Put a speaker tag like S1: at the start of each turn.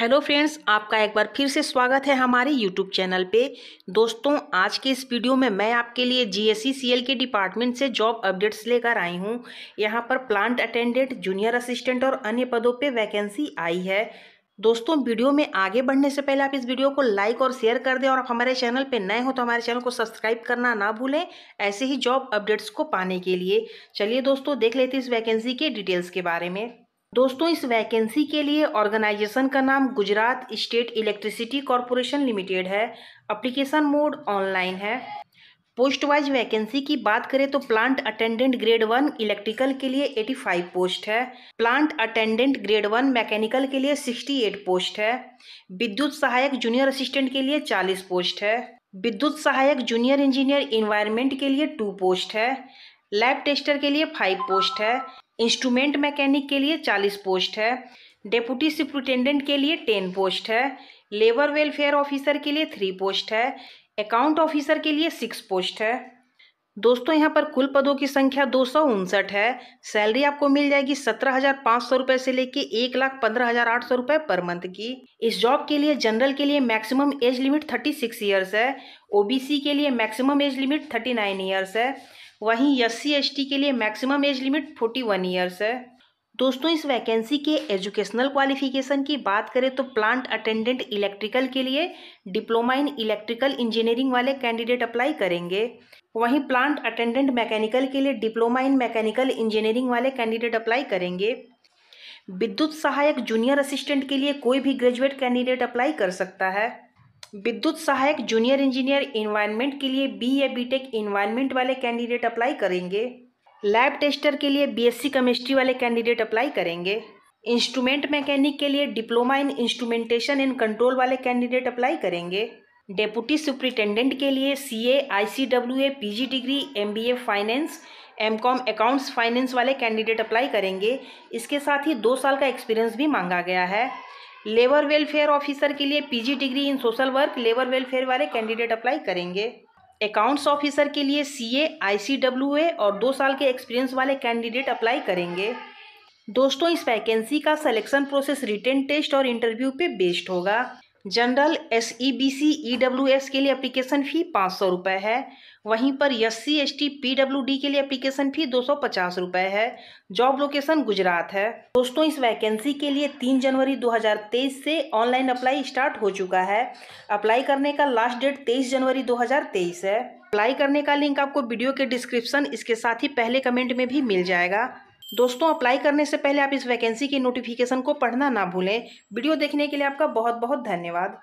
S1: hello friends आपका एक बार फिर से स्वागत है हमारे यूट्यूब चैनल पे दोस्तों आज के इस वीडियो में मैं आपके लिए जीएससीसीएल e के डिपार्टमेंट से जॉब अपडेट्स लेकर आई हूँ यहाँ पर प्लांट अटेंडेंट जूनियर असिस्टेंट और अन्य पदों पे वैकेंसी आई है दोस्तों वीडियो में आगे बढ़ने से पहले आप इस वीडियो को लाइक और शेयर कर दें और आप हमारे चैनल पर नए हो तो हमारे चैनल को सब्सक्राइब करना ना भूलें ऐसे ही जॉब अपडेट्स को पाने के लिए चलिए दोस्तों देख लेते इस वैकेंसी के डिटेल्स के बारे में दोस्तों इस वैकेंसी के लिए ऑर्गेनाइजेशन का नाम Gujarat state electricity corporation limited है अप्लीकेशन मोड ऑनलाइन है पोस्ट वाइज वैकेंसी की बात करें तो plant attendant grade one electrical के लिए 85 पोस्ट है plant attendant grade one mechanical के लिए 68 पोस्ट है विद्युत सहायक जूनियर असिस्टेंट के लिए 40 पोस्ट है विद्युत सहायक जूनियर इंजीनियर इन्वायरमेंट के लिए टू पोस्ट है लैब टेस्टर के लिए फाइव पोस्ट है इंस्ट्रूमेंट मैकेनिक के लिए चालीस पोस्ट है डेपुटी सुप्रिटेंडेंट के लिए टेन पोस्ट है लेबर वेलफेयर ऑफिसर के लिए थ्री पोस्ट है अकाउंट ऑफिसर के लिए सिक्स पोस्ट है दोस्तों यहाँ पर कुल पदों की संख्या दो सौ उनसठ है सैलरी आपको मिल जाएगी सत्रह हज़ार पाँच सौ रुपये से लेके एक लाख पंद्रह हज़ार आठ सौ रुपये पर मंथ की इस जॉब के लिए जनरल के लिए maximum age limit thirty six years है ओबीसी के लिए maximum age limit thirty nine years है वहीं एस सी के लिए maximum age limit forty one years है दोस्तों इस वैकेंसी के एजुकेशनल क्वालिफिकेशन की बात करें तो प्लांट अटेंडेंट इलेक्ट्रिकल के लिए डिप्लोमा इन इलेक्ट्रिकल इंजीनियरिंग वाले कैंडिडेट अप्लाई करेंगे वहीं प्लांट अटेंडेंट मैकेनिकल के लिए डिप्लोमा इन मैकेनिकल इंजीनियरिंग वाले कैंडिडेट अप्लाई करेंगे विद्युत सहायक जूनियर असिस्टेंट के लिए कोई भी ग्रेजुएट कैंडिडेट अप्लाई कर सकता है विद्युत सहायक जूनियर इंजीनियर इन्वायरमेंट के लिए बी या टेक इन्वायरमेंट वाले कैंडिडेट अप्लाई करेंगे लैब टेस्टर के लिए बीएससी केमिस्ट्री वाले कैंडिडेट अप्लाई करेंगे इंस्ट्रूमेंट मैकेनिक के लिए diploma in instrumentation and control वाले कैंडिडेट अप्लाई करेंगे डेपुटी सुप्रिटेंडेंट के लिए C A I C W A P G degree M B A finance M com accounts finance वाले candidate apply करेंगे इसके साथ ही दो साल का एक्सपीरियंस भी मांगा गया है लेबर वेलफेयर ऑफिसर के लिए PG degree in social work labour welfare वाले कैंडिडेट अप्लाई करेंगे अकाउंट्स ऑफिसर के लिए सीए, आईसीडब्ल्यूए और दो साल के एक्सपीरियंस वाले कैंडिडेट अप्लाई करेंगे दोस्तों इस वैकेंसी का सिलेक्शन प्रोसेस रिटर्न टेस्ट और इंटरव्यू पे बेस्ड होगा general S E B C E W S के लिए एप्लीकेशन फ़ी पाँच सौ रुपये है वहीं पर S C S T P W D के लिए एप्लीकेशन फ़ी दो सौ पचास रुपये है जॉब लोकेशन गुजरात है दोस्तों इस वैकेंसी के लिए तीन जनवरी दो हज़ार तेईस से ऑनलाइन अप्लाई स्टार्ट हो चुका है अप्लाई करने का लास्ट डेट तेईस जनवरी दो हज़ार तेईस है अप्लाई करने का लिंक आपको वीडियो के डिस्क्रिप्शन इसके साथ ही पहले कमेंट में भी मिल जाएगा दोस्तों अप्लाई करने से पहले आप इस वैकेंसी की नोटिफिकेशन को पढ़ना ना भूलें वीडियो देखने के लिए आपका बहुत बहुत धन्यवाद